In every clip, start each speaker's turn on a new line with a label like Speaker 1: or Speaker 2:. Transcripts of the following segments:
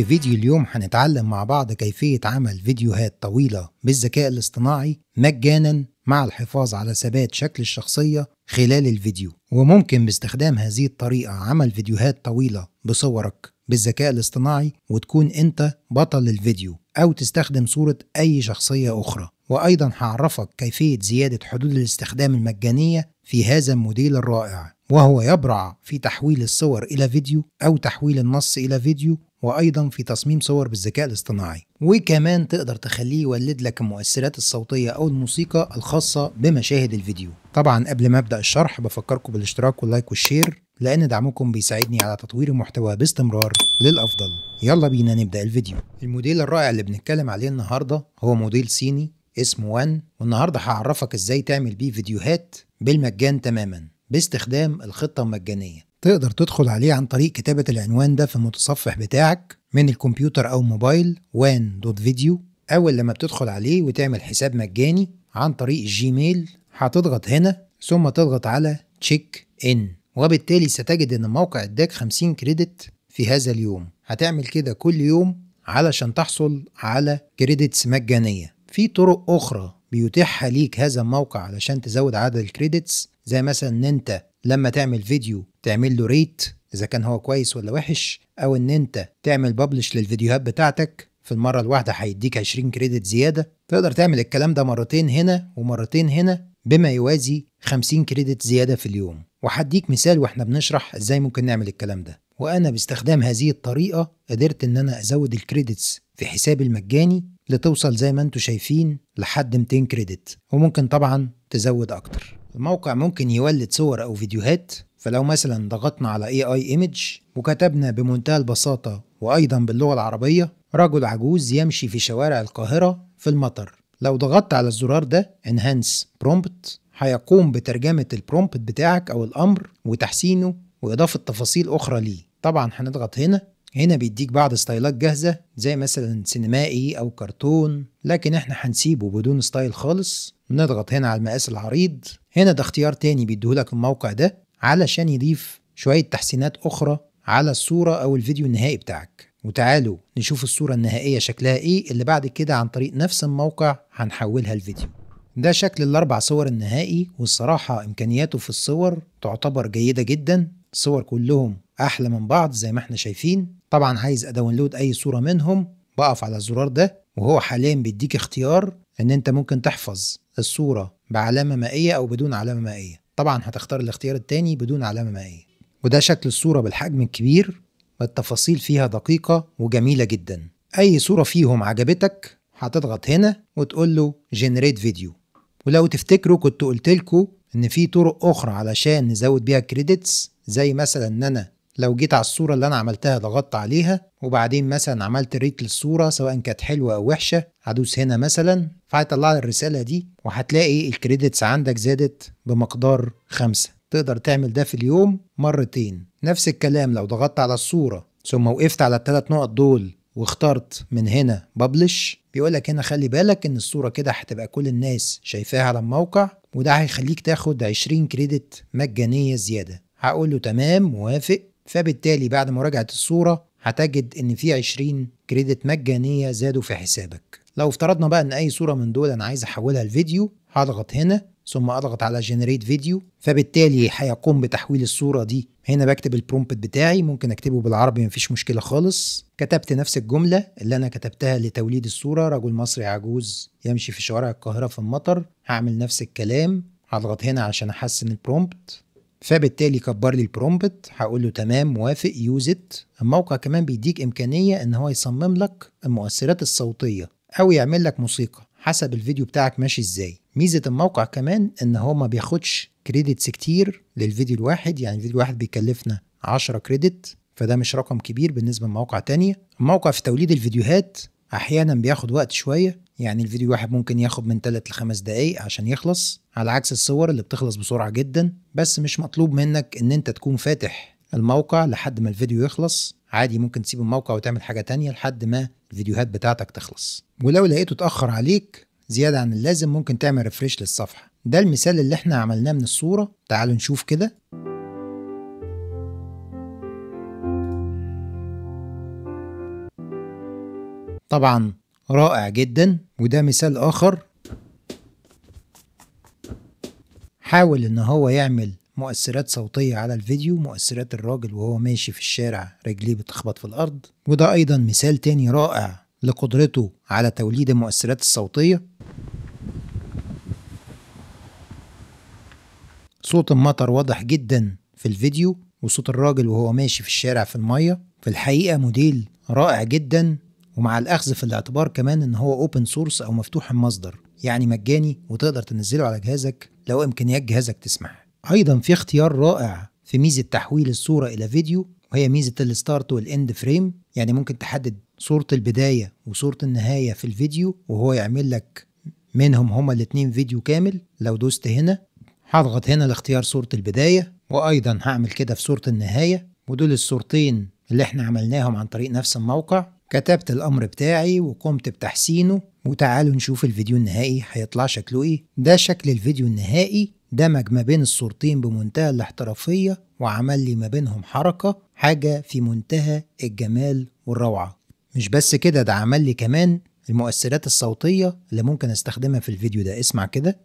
Speaker 1: في فيديو اليوم هنتعلم مع بعض كيفية عمل فيديوهات طويلة بالذكاء الاصطناعي مجانا مع الحفاظ على ثبات شكل الشخصية خلال الفيديو وممكن باستخدام هذه الطريقة عمل فيديوهات طويلة بصورك بالذكاء الاصطناعي وتكون انت بطل الفيديو او تستخدم صورة اي شخصية اخرى وايضا هعرفك كيفية زيادة حدود الاستخدام المجانية في هذا الموديل الرائع وهو يبرع في تحويل الصور الى فيديو او تحويل النص الى فيديو وايضا في تصميم صور بالذكاء الاصطناعي وكمان تقدر تخليه يولد لك المؤثرات الصوتيه او الموسيقى الخاصه بمشاهد الفيديو طبعا قبل ما ابدا الشرح بفكركم بالاشتراك واللايك والشير لان دعمكم بيساعدني على تطوير المحتوى باستمرار للافضل يلا بينا نبدا الفيديو الموديل الرائع اللي بنتكلم عليه النهارده هو موديل صيني اسمه وان والنهارده هعرفك ازاي تعمل بيه فيديوهات بالمجان تماما باستخدام الخطه المجانيه تقدر تدخل عليه عن طريق كتابة العنوان ده في المتصفح بتاعك من الكمبيوتر أو موبايل wan.video أول لما بتدخل عليه وتعمل حساب مجاني عن طريق الجيميل هتضغط هنا ثم تضغط على تشيك إن وبالتالي ستجد إن الموقع اداك 50 كريدت في هذا اليوم هتعمل كده كل يوم علشان تحصل على كريدتس مجانية في طرق أخرى بيتيحها ليك هذا الموقع علشان تزود عدد الكريدتس زي مثلا ان انت لما تعمل فيديو تعمل له ريت اذا كان هو كويس ولا وحش او ان انت تعمل ببلش للفيديوهات بتاعتك في المره الواحده هيديك 20 كريدت زياده تقدر تعمل الكلام ده مرتين هنا ومرتين هنا بما يوازي 50 كريدت زياده في اليوم وهديك مثال واحنا بنشرح ازاي ممكن نعمل الكلام ده وانا باستخدام هذه الطريقه قدرت ان انا ازود الكريدتس في حسابي المجاني لتوصل زي ما انتم شايفين لحد 200 كريدت وممكن طبعا تزود اكتر الموقع ممكن يولد صور أو فيديوهات فلو مثلا ضغطنا على اي اي ايمج وكتبنا بمنتهى البساطة وأيضا باللغة العربية رجل عجوز يمشي في شوارع القاهرة في المطر لو ضغطت على الزرار ده انهانس برومبت هيقوم بترجمة البرومبت بتاعك أو الأمر وتحسينه وإضافة تفاصيل أخرى ليه طبعا هنضغط هنا هنا بيديك بعض ستايلات جاهزة زي مثلا سينمائي أو كرتون لكن احنا هنسيبه بدون ستايل خالص نضغط هنا على المقاس العريض هنا ده اختيار تاني بيديهولك الموقع ده علشان يضيف شوية تحسينات أخرى على الصورة أو الفيديو النهائي بتاعك وتعالوا نشوف الصورة النهائية شكلها إيه اللي بعد كده عن طريق نفس الموقع هنحولها لفيديو ده شكل الأربع صور النهائي والصراحة إمكانياته في الصور تعتبر جيدة جدا الصور كلهم أحلى من بعض زي ما احنا شايفين طبعا عايز اداونلود اي صوره منهم بقف على الزرار ده وهو حاليا بيديك اختيار ان انت ممكن تحفظ الصوره بعلامه مائيه او بدون علامه مائيه طبعا هتختار الاختيار التاني بدون علامه مائيه وده شكل الصوره بالحجم الكبير والتفاصيل فيها دقيقه وجميله جدا اي صوره فيهم عجبتك هتضغط هنا وتقول له جنريت فيديو ولو تفتكروا كنت قلت لكم ان في طرق اخرى علشان نزود بيها كريدتس زي مثلا ان انا لو جيت على الصورة اللي أنا عملتها ضغطت عليها وبعدين مثلا عملت ريت للصورة سواء كانت حلوة أو وحشة هدوس هنا مثلا فهيطلع لي الرسالة دي وهتلاقي الكريدتس عندك زادت بمقدار خمسة تقدر تعمل ده في اليوم مرتين نفس الكلام لو ضغطت على الصورة ثم وقفت على الثلاث نقط دول واخترت من هنا ببلش بيقول لك هنا خلي بالك ان الصوره كده هتبقى كل الناس شايفاها على الموقع وده هيخليك تاخد 20 كريدت مجانيه زياده هقول له تمام موافق فبالتالي بعد مراجعة الصورة هتجد ان في 20 كريدت مجانية زادوا في حسابك لو افترضنا بقى ان اي صورة من دول انا عايز احولها لفيديو هضغط هنا ثم اضغط على جنريت فيديو فبالتالي هيقوم بتحويل الصوره دي هنا بكتب البرومبت بتاعي ممكن اكتبه بالعربي مفيش مشكله خالص كتبت نفس الجمله اللي انا كتبتها لتوليد الصوره رجل مصري عجوز يمشي في شوارع القاهره في المطر هعمل نفس الكلام هضغط هنا عشان احسن البرومبت فبالتالي كبر لي البرومبت هقول له تمام موافق يوز ات الموقع كمان بيديك امكانيه ان هو يصمم لك المؤثرات الصوتيه او يعمل لك موسيقى حسب الفيديو بتاعك ماشي ازاي ميزه الموقع كمان ان هو ما بياخدش كريدتس كتير للفيديو الواحد يعني الفيديو الواحد بيكلفنا 10 كريدت فده مش رقم كبير بالنسبه لمواقع تانية الموقع في توليد الفيديوهات احيانا بياخد وقت شويه يعني الفيديو واحد ممكن ياخد من 3 ل 5 دقايق عشان يخلص على عكس الصور اللي بتخلص بسرعه جدا بس مش مطلوب منك ان انت تكون فاتح الموقع لحد ما الفيديو يخلص عادي ممكن تسيب الموقع وتعمل حاجه تانية لحد ما الفيديوهات بتاعتك تخلص ولو لقيته اتاخر عليك زياده عن اللازم ممكن تعمل ريفريش للصفحه ده المثال اللي احنا عملناه من الصوره تعالوا نشوف كده طبعا رائع جدا وده مثال آخر حاول إن هو يعمل مؤثرات صوتية على الفيديو مؤثرات الراجل وهو ماشي في الشارع رجليه بتخبط في الأرض وده أيضا مثال تاني رائع لقدرته على توليد المؤثرات الصوتية صوت المطر واضح جدا في الفيديو وصوت الراجل وهو ماشي في الشارع في المية في الحقيقة موديل رائع جدا ومع الاخذ في الاعتبار كمان ان هو اوبن سورس او مفتوح المصدر يعني مجاني وتقدر تنزله على جهازك لو امكانيات جهازك تسمح ايضا في اختيار رائع في ميزه تحويل الصوره الى فيديو وهي ميزه الستارت والاند فريم يعني ممكن تحدد صوره البدايه وصوره النهايه في الفيديو وهو يعمل لك منهم هما الاثنين فيديو كامل لو دوست هنا هضغط هنا لاختيار صوره البدايه وايضا هعمل كده في صوره النهايه ودول الصورتين اللي احنا عملناهم عن طريق نفس الموقع كتبت الأمر بتاعي وقمت بتحسينه وتعالوا نشوف الفيديو النهائي هيطلع شكله إيه ده شكل الفيديو النهائي دمج ما بين الصورتين بمنتهى الاحترافية وعمل لي ما بينهم حركة حاجة في منتهى الجمال والروعة مش بس كده ده عمل لي كمان المؤثرات الصوتية اللي ممكن استخدمها في الفيديو ده اسمع كده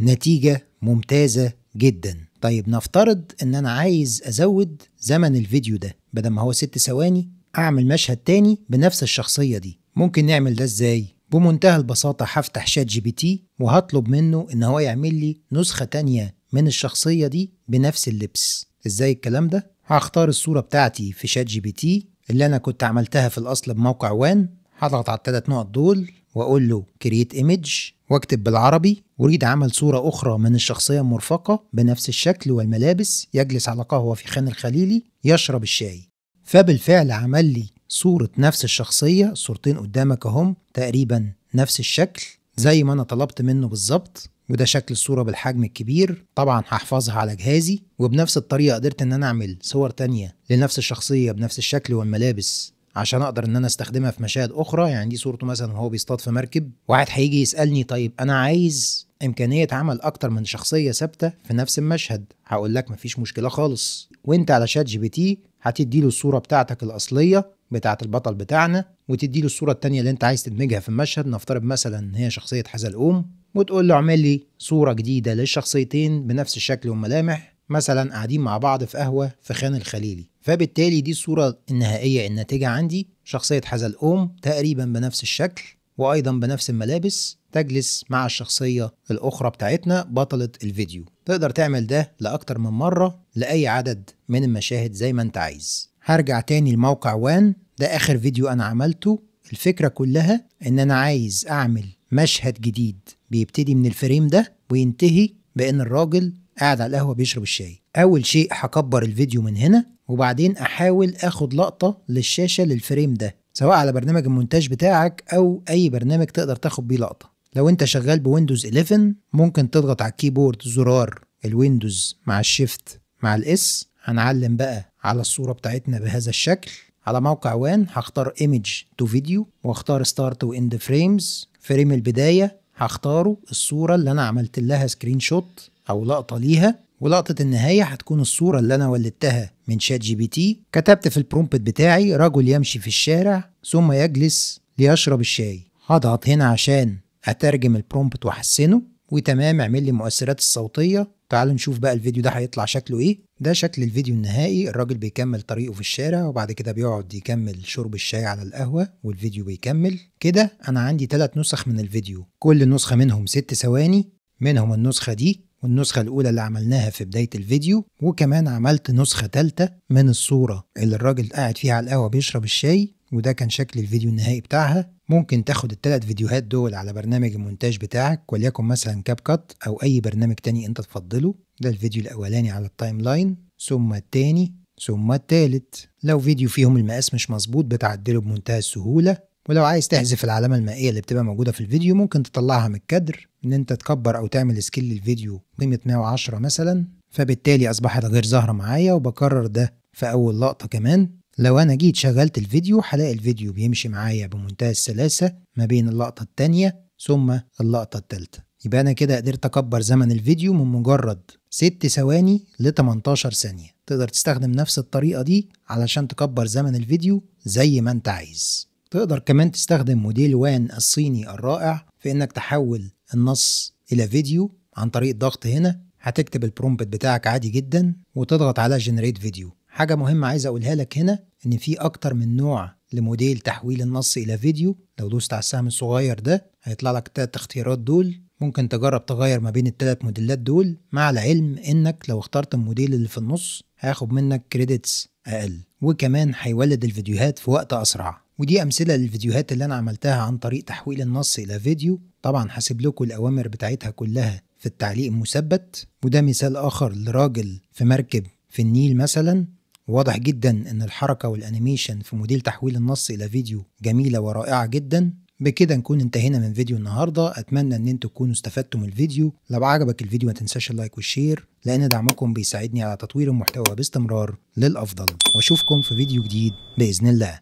Speaker 1: نتيجة ممتازة جدا طيب نفترض ان انا عايز ازود زمن الفيديو ده بدل ما هو ست ثواني اعمل مشهد تاني بنفس الشخصية دي ممكن نعمل ده ازاي؟ بمنتهى البساطة هفتح شات جي بي تي وهطلب منه ان هو يعمل لي نسخة تانية من الشخصية دي بنفس اللبس ازاي الكلام ده؟ هختار الصورة بتاعتي في شات جي بي تي اللي انا كنت عملتها في الاصل بموقع وان هضغط على الثلاث نقط دول واقول له كرييت ايمج واكتب بالعربي اريد عمل صوره اخرى من الشخصيه المرفقه بنفس الشكل والملابس يجلس على قهوه في خان الخليلي يشرب الشاي فبالفعل عمل لي صوره نفس الشخصيه صورتين قدامك اهم تقريبا نفس الشكل زي ما انا طلبت منه بالظبط وده شكل الصورة بالحجم الكبير طبعا هحفظها على جهازي وبنفس الطريقة قدرت ان انا اعمل صور تانية لنفس الشخصية بنفس الشكل والملابس عشان اقدر ان انا استخدمها في مشاهد اخرى يعني دي صورته مثلا وهو بيصطاد في مركب واحد هيجي يسالني طيب انا عايز امكانيه عمل اكتر من شخصيه ثابته في نفس المشهد هقول لك مفيش مشكله خالص وانت على شات جي بي تي هتدي له الصوره بتاعتك الاصليه بتاعه البطل بتاعنا وتدي له الصوره الثانيه اللي انت عايز تدمجها في المشهد نفترض مثلا ان هي شخصيه حزلقوم وتقول له اعمل لي صوره جديده للشخصيتين بنفس الشكل والملامح مثلا قاعدين مع بعض في قهوه في خان الخليلي فبالتالي دي الصوره النهائيه الناتجه عندي شخصيه حزلقوم تقريبا بنفس الشكل وايضا بنفس الملابس تجلس مع الشخصيه الاخرى بتاعتنا بطله الفيديو تقدر تعمل ده لاكتر من مره لاي عدد من المشاهد زي ما انت عايز هرجع تاني لموقع وان ده اخر فيديو انا عملته الفكره كلها ان انا عايز اعمل مشهد جديد بيبتدي من الفريم ده وينتهي بان الراجل قاعد على القهوه بيشرب الشاي اول شيء هكبر الفيديو من هنا وبعدين احاول اخد لقطه للشاشه للفريم ده سواء على برنامج المونتاج بتاعك او اي برنامج تقدر تاخد بيه لقطه لو انت شغال بويندوز 11 ممكن تضغط على الكيبورد زرار الويندوز مع الشيفت مع الاس هنعلم بقى على الصوره بتاعتنا بهذا الشكل على موقع وان هختار ايمج تو فيديو واختار ستارت واند فريمز فريم البدايه هختاره الصورة اللي أنا عملت لها سكرين شوت أو لقطة ليها ولقطة النهاية هتكون الصورة اللي أنا ولدتها من شات جي بي تي كتبت في البرومبت بتاعي رجل يمشي في الشارع ثم يجلس ليشرب الشاي هضغط هنا عشان أترجم البرومبت وأحسنه وتمام اعمل لي المؤثرات الصوتيه تعالوا نشوف بقى الفيديو ده هيطلع شكله ايه ده شكل الفيديو النهائي الراجل بيكمل طريقه في الشارع وبعد كده بيقعد يكمل شرب الشاي على القهوة والفيديو بيكمل كده انا عندي ثلاث نسخ من الفيديو كل نسخة منهم ست ثواني منهم النسخة دي والنسخة الأولى اللي عملناها في بداية الفيديو وكمان عملت نسخة تالتة من الصورة اللي الراجل قاعد فيها على القهوة بيشرب الشاي وده كان شكل الفيديو النهائي بتاعها ممكن تاخد التلات فيديوهات دول على برنامج المونتاج بتاعك وليكن مثلا كاب كات او اي برنامج تاني انت تفضله ده الفيديو الاولاني على التايم لاين ثم التاني ثم التالت لو فيديو فيهم المقاس مش مظبوط بتعدله بمنتهى السهولة ولو عايز تحذف العلامة المائية اللي بتبقى موجودة في الفيديو ممكن تطلعها من الكادر ان انت تكبر او تعمل سكيل للفيديو قيمة 110 مثلا فبالتالي اصبحت غير ظاهرة معايا وبكرر ده في اول لقطة كمان لو أنا جيت شغلت الفيديو هلاقي الفيديو بيمشي معايا بمنتهى السلاسة ما بين اللقطة التانية ثم اللقطة التالتة يبقى أنا كده قدرت أكبر زمن الفيديو من مجرد 6 ثواني ل 18 ثانية تقدر تستخدم نفس الطريقة دي علشان تكبر زمن الفيديو زي ما أنت عايز تقدر كمان تستخدم موديل وان الصيني الرائع في إنك تحول النص إلى فيديو عن طريق الضغط هنا هتكتب البرومبت بتاعك عادي جدا وتضغط على جنريت فيديو حاجة مهمة عايز أقولها لك هنا إن في أكتر من نوع لموديل تحويل النص إلى فيديو لو دوست على السهم الصغير ده هيطلع لك تلات اختيارات دول ممكن تجرب تغير ما بين التلات موديلات دول مع العلم إنك لو اخترت الموديل اللي في النص هياخد منك كريدتس أقل وكمان هيولد الفيديوهات في وقت أسرع ودي أمثلة للفيديوهات اللي أنا عملتها عن طريق تحويل النص إلى فيديو طبعا هسيب لكم الأوامر بتاعتها كلها في التعليق المثبت وده مثال آخر لراجل في مركب في النيل مثلا واضح جدا ان الحركة والانيميشن في موديل تحويل النص الى فيديو جميلة ورائعة جدا بكده نكون انتهينا من فيديو النهارده اتمنى ان انتوا تكونوا استفدتم من الفيديو لو عجبك الفيديو ما تنساش اللايك والشير لان دعمكم بيساعدني على تطوير المحتوى باستمرار للافضل واشوفكم في فيديو جديد باذن الله